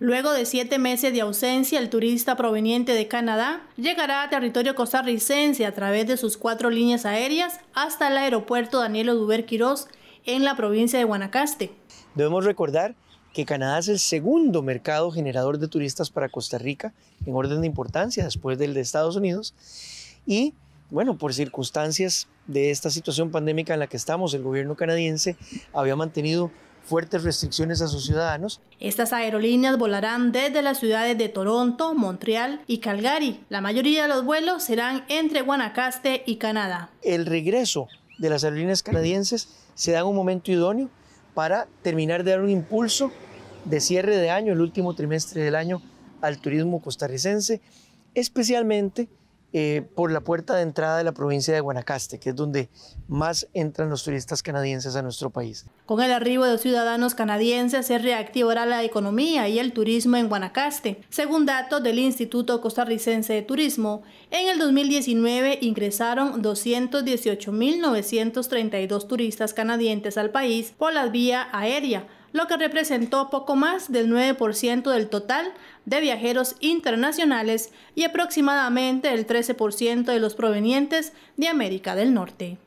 Luego de siete meses de ausencia, el turista proveniente de Canadá llegará a territorio costarricense a través de sus cuatro líneas aéreas hasta el aeropuerto Daniel Oduber Quirós en la provincia de Guanacaste. Debemos recordar que Canadá es el segundo mercado generador de turistas para Costa Rica en orden de importancia después del de Estados Unidos y bueno, por circunstancias de esta situación pandémica en la que estamos, el gobierno canadiense había mantenido fuertes restricciones a sus ciudadanos. Estas aerolíneas volarán desde las ciudades de Toronto, Montreal y Calgary. La mayoría de los vuelos serán entre Guanacaste y Canadá. El regreso de las aerolíneas canadienses se da en un momento idóneo para terminar de dar un impulso de cierre de año, el último trimestre del año, al turismo costarricense, especialmente eh, por la puerta de entrada de la provincia de Guanacaste, que es donde más entran los turistas canadienses a nuestro país. Con el arribo de ciudadanos canadienses se reactivará la economía y el turismo en Guanacaste. Según datos del Instituto Costarricense de Turismo, en el 2019 ingresaron 218.932 turistas canadienses al país por la vía aérea lo que representó poco más del 9% del total de viajeros internacionales y aproximadamente el 13% de los provenientes de América del Norte.